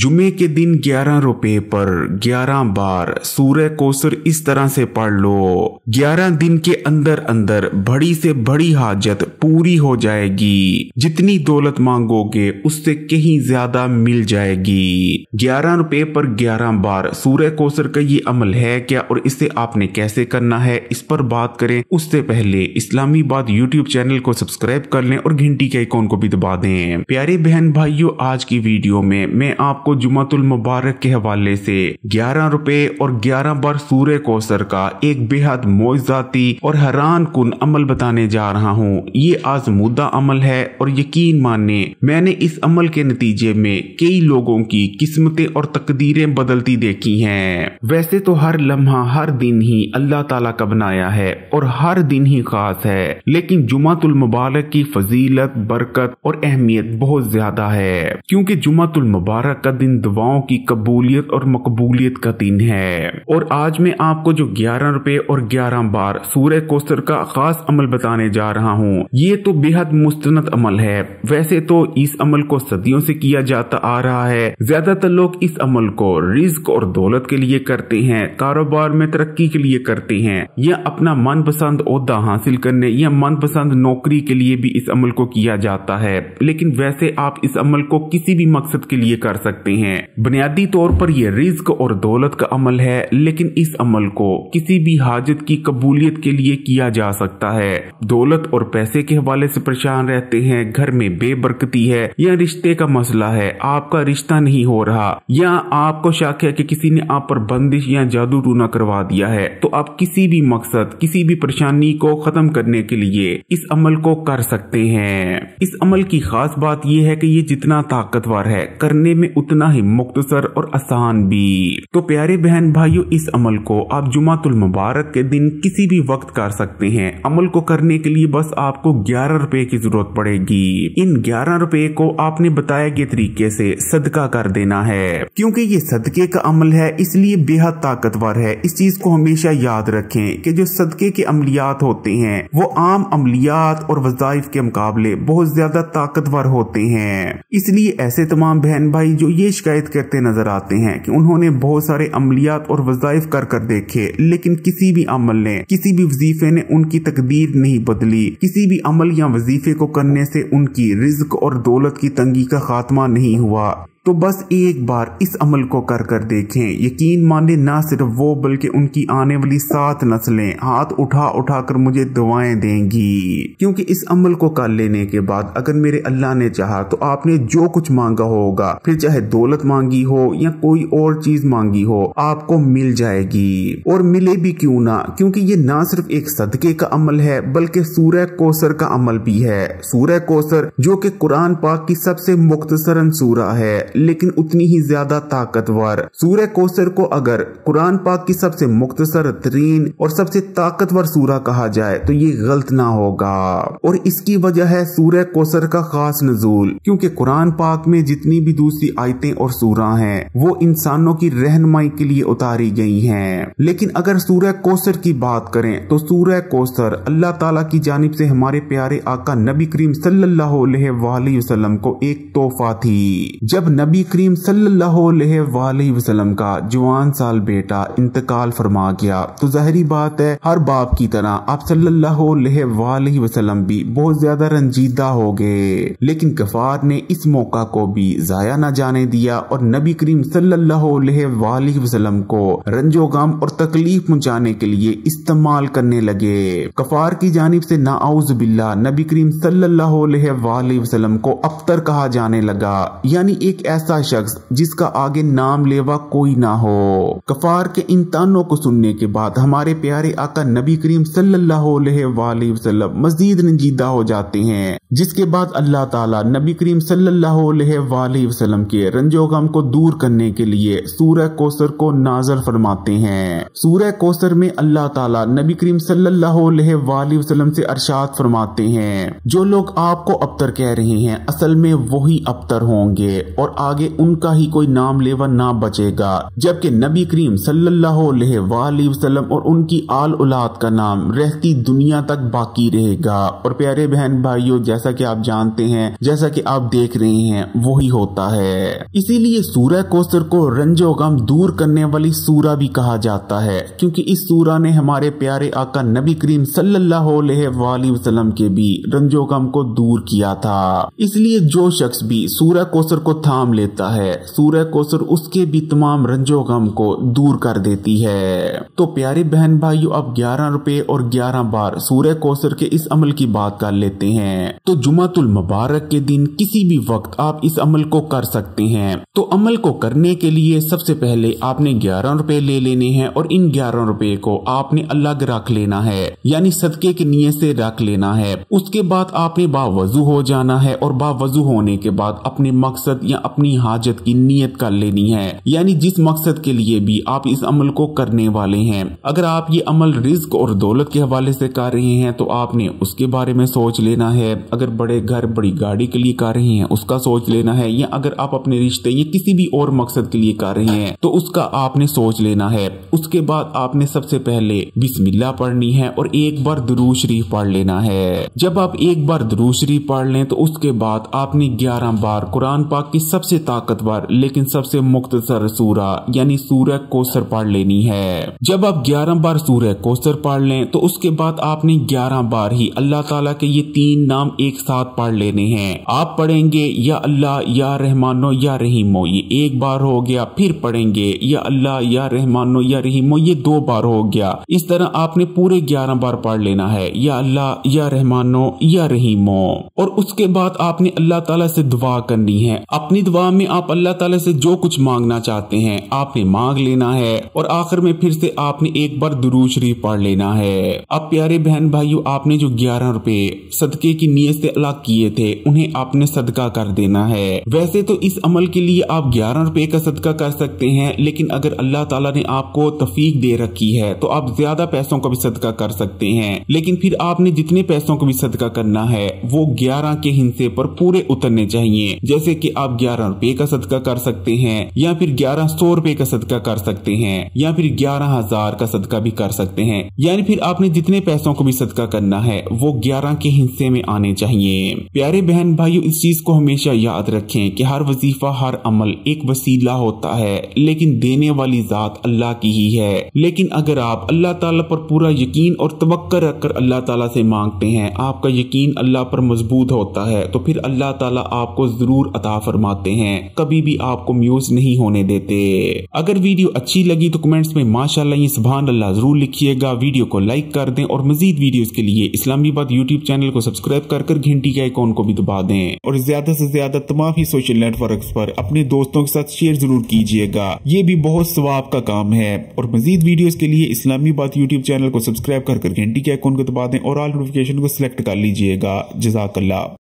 जुमे के दिन ग्यारह रुपए पर ग्यारह बार सूर्य कोसर इस तरह से पढ़ लो ग्यारह दिन के अंदर अंदर बड़ी से बड़ी हाजत पूरी हो जाएगी जितनी दौलत मांगोगे उससे कहीं ज्यादा मिल जाएगी ग्यारह रुपए पर ग्यारह बार सूर्य कोसर का ये अमल है क्या और इसे आपने कैसे करना है इस पर बात करें उससे पहले इस्लामी बात यूट्यूब चैनल को सब्सक्राइब कर लें और घंटी के आइकॉन को भी दबा दें प्यारे बहन भाइयों आज की वीडियो में मैं आप आपको जुमातुल मुबारक के हवाले से ग्यारह रुपए और ग्यारह बार सूर्य कोसर का एक बेहद मोजाती और हैरान कन अमल बताने जा रहा हूँ ये आजमुदा अमल है और यकीन माने मैंने इस अमल के नतीजे में कई लोगों की किस्मतें और तकदीरें बदलती देखी हैं वैसे तो हर लम्हा हर दिन ही अल्लाह ताला का बनाया है और हर दिन ही खास है लेकिन जुमातुल मुबारक की फजीलत बरकत और अहमियत बहुत ज्यादा है क्योंकि जुमातुल मुबारक का दिन दवाओं की कबूलियत और मकबूलियत का दिन है और आज मैं आपको जो ग्यारह रुपए और ग्यारह बार सूर्य कोस्तर का खास अमल बताने जा रहा हूँ ये तो बेहद मुस्तनद अमल है वैसे तो इस अमल को सदियों से किया जाता आ रहा है ज्यादातर लोग इस अमल को रिस्क और दौलत के लिए करते हैं कारोबार में तरक्की के लिए करते हैं या अपना मन पसंद हासिल करने या मन पसंद नौकरी के लिए भी इस अमल को किया जाता है लेकिन वैसे आप इस अमल को किसी भी मकसद के लिए कर सकते सकते हैं बुनियादी तौर पर यह रिज्क और दौलत का अमल है लेकिन इस अमल को किसी भी हाजत की कबूलियत के लिए किया जा सकता है दौलत और पैसे के हवाले से परेशान रहते हैं घर में बेबरकती है या रिश्ते का मसला है आपका रिश्ता नहीं हो रहा या आपको शक है कि किसी ने आप पर बंदिश या जादू टूना करवा दिया है तो आप किसी भी मकसद किसी भी परेशानी को खत्म करने के लिए इस अमल को कर सकते हैं इस अमल की खास बात यह है कि ये जितना ताकतवर है करने में उतना उतना ही मुख्तसर और आसान भी तो प्यारे बहन भाइयों इस अमल को आप जुमातुल मुबारक के दिन किसी भी वक्त कर सकते हैं अमल को करने के लिए बस आपको ग्यारह रुपए की जरूरत पड़ेगी इन ग्यारह रुपए को आपने बताया के तरीके से सदका कर देना है क्योंकि ये सदके का अमल है इसलिए बेहद ताकतवर है इस चीज को हमेशा याद रखें कि जो सदके के अमलियात होते हैं वो आम अमलियात और वजाइफ के मुकाबले बहुत ज्यादा ताकतवर होते हैं इसलिए ऐसे तमाम बहन भाई जो ये शिकायत करते नजर आते हैं कि उन्होंने बहुत सारे अमलियात और वजायफ कर कर देखे लेकिन किसी भी अमल ने किसी भी वजीफे ने उनकी तकदीर नहीं बदली किसी भी अमल या वजीफे को करने से उनकी रिज्क और दौलत की तंगी का खात्मा नहीं हुआ तो बस एक बार इस अमल को कर कर देखें यकीन माने ना सिर्फ वो बल्कि उनकी आने वाली सात नस्लें हाथ उठा उठा कर मुझे दुआएं देंगी क्योंकि इस अमल को कर लेने के बाद अगर मेरे अल्लाह ने चाहा तो आपने जो कुछ मांगा होगा फिर चाहे दौलत मांगी हो या कोई और चीज मांगी हो आपको मिल जाएगी और मिले भी क्यों ना क्योंकि ये ना सिर्फ एक सदके का अमल है बल्कि सूर्य कोसर का अमल भी है सूर्य कोसर जो की कुरान पाक की सबसे मुख्तसरन सूरा है लेकिन उतनी ही ज्यादा ताकतवर सूर्य कोसर को अगर कुरान पाक की सबसे मुख्तसर तरीन और सबसे ताकतवर सूरा कहा जाए तो ये गलत ना होगा और इसकी वजह है सूर्य कोसर का खास नजूल क्योंकि कुरान पाक में जितनी भी दूसरी आयतें और सूरा हैं वो इंसानों की रहनमाई के लिए उतारी गई हैं लेकिन अगर सूर्य कोसर की बात करें तो सूर्य कोसर अल्लाह ताला की जानब से हमारे प्यारे आका नबी करीम सल्लल्लाहु को एक तोहफा थी जब नबी करीम सल्लल्लाहु वसल्लम का जवान साल बेटा इंतकाल फरमा गया तो जहरी बात है हर बाप की तरह आप सल्लल्लाहु अलैहि भी बहुत ज्यादा रंजीदा हो गए लेकिन कफार ने इस मौका को भी जया न जाने दिया और नबी करीम सल्लल्लाहु अलैहि को रंजो गम और तकलीफ पहुँचाने के लिए इस्तेमाल करने लगे कफार की जानब ऐसी नाउज बिल्ला नबी करीम सल्लल्लाहु अलैहि वसल्लम को अबतर कहा जाने लगा यानी एक ऐसा शख्स जिसका आगे नाम लेवा कोई ना हो कफार के इन तानों को सुनने के बाद हमारे प्यारे आका नबी करीम सल्लल्लाहु अलैहि वसल्लम मजीद रंजीदा हो जाते हैं जिसके बाद अल्लाह ताला नबी करीम सल्लल्लाहु अलैहि वसल्लम के रंजो को दूर करने के लिए सूरह कोसर को नाजर फरमाते हैं सूरह कोसर में अल्लाह ताला नबी करीम सल्लल्लाहु अलैहि वसल्लम से अरशाद फरमाते हैं जो लोग आपको अबतर कह रहे हैं असल में वही अबतर होंगे और आगे उनका ही कोई नाम लेवा ना बचेगा जबकि नबी करीम सल्लल्लाहु अलैहि वसल्लम और उनकी आल औलाद का नाम रहती दुनिया तक बाकी रहेगा और प्यारे बहन भाइयों जैसे जैसा कि आप जानते हैं जैसा कि आप देख रहे हैं वही होता है इसीलिए सूर्य कोसर को रंजो गम दूर करने वाली सूरा भी कहा जाता है क्योंकि इस सूरा ने हमारे प्यारे आका नबी करीम सलम के भी रंजो गम को दूर किया था इसलिए जो शख्स भी सूर्य कोसर को थाम लेता है सूर्य कोसर उसके भी तमाम रंजो गम को दूर कर देती है तो प्यारे बहन भाइयों अब ग्यारह रुपए और ग्यारह बार सूर्य कोसर के इस अमल की बात कर लेते हैं तो तो जुमातुल मुबारक के दिन किसी भी वक्त आप इस अमल को कर सकते हैं तो अमल को करने के लिए सबसे पहले आपने ग्यारह रुपए ले लेने हैं और इन ग्यारह रुपए को आपने अलग रख लेना है यानी सदके की नीयत से रख लेना है उसके बाद आपने बावजू हो जाना है और बावजू होने के बाद अपने मकसद या अपनी हाजत की नीयत कर लेनी है यानी जिस मकसद के लिए भी आप इस अमल को करने वाले हैं अगर आप ये अमल रिस्क और दौलत के हवाले से कर रहे हैं तो आपने उसके बारे में सोच लेना है अगर अगर बड़े घर बड़ी गाड़ी के लिए कर रहे हैं उसका सोच लेना है या अगर आप अपने रिश्ते या किसी भी और मकसद के लिए कर रहे हैं तो उसका आपने सोच लेना है उसके बाद आपने सबसे पहले बिस्मिल्ला पढ़नी है और एक बार दरूज शरीफ पढ़ लेना है जब आप एक बार दरूज शरीफ पढ़ लें तो उसके बाद आपने ग्यारह बार कुरान पाक की सबसे ताकतवर लेकिन सबसे मुख्तसर सूरा यानी सूर्य कोसर पढ़ लेनी है जब आप ग्यारह बार सूर्य कोसर पढ़ लें तो उसके बाद आपने ग्यारह बार ही अल्लाह तला के ये तीन नाम एक एक साथ पढ़ लेने हैं आप पढ़ेंगे या अल्लाह या रहमानो या रहीमो ये एक बार हो गया फिर पढ़ेंगे या अल्लाह या रहमानो या रहीमो ये दो बार हो गया इस तरह आपने पूरे ग्यारह बार पढ़ लेना है या अल्लाह या रहमानो या रहीमो और उसके बाद आपने अल्लाह तला से दुआ करनी है अपनी दुआ में आप अल्लाह तला से जो कुछ मांगना चाहते हैं आपने मांग लेना है और आखिर में फिर से आपने एक बार दुरू शरीफ पढ़ लेना है अब प्यारे बहन भाइयों आपने जो ग्यारह रुपए सदके की नियत से अलग किए थे उन्हें आपने सदका कर देना है वैसे तो इस अमल के लिए आप ग्यारह रुपए का सदका कर सकते हैं लेकिन अगर अल्लाह ताला ने आपको तफीक दे रखी है तो आप ज्यादा पैसों का भी सदका कर सकते हैं लेकिन फिर आपने जितने पैसों का भी सदका करना है वो ग्यारह के हिस्से पर पूरे उतरने चाहिए जैसे कि आप ग्यारह रुपए का सदका कर सकते हैं या फिर ग्यारह सौ रुपए का सदका कर सकते हैं या फिर ग्यारह हजार का सदका भी कर सकते हैं यानी फिर आपने जितने पैसों को भी सदका करना है वो ग्यारह के हिस्से में आने चाहिए प्यारे बहन भाइयों इस चीज को हमेशा याद रखें कि हर वजीफा हर अमल एक वसीला होता है लेकिन देने वाली जात अल्लाह की ही है लेकिन अगर आप अल्लाह ताला पर पूरा यकीन और तवक्कर रखकर अल्लाह ताला से मांगते हैं आपका यकीन अल्लाह पर मजबूत होता है तो फिर अल्लाह ताला आपको जरूर अता फरमाते हैं कभी भी आपको म्यूज नहीं होने देते अगर वीडियो अच्छी लगी तो कमेंट्स में माशाला सुबहान अल्लाह जरूर लिखिएगा वीडियो को लाइक कर दें और मजीद वीडियो के लिए इस्लामीबाद यूट्यूब चैनल को सब्सक्राइब करके कर घंटी के आइकॉन को भी दबा दें और ज्यादा से ज्यादा तमाम ही सोशल नेटवर्क पर अपने दोस्तों के साथ शेयर जरूर कीजिएगा ये भी बहुत स्वाब का काम है और मजीद वीडियो के लिए इस्लामी बात यूट्यूब चैनल को सब्सक्राइब कर घंटी के आइकॉन को दबा दें और ऑल नोटिफिकेशन को सिलेक्ट कर लीजिएगा जजाकल्ला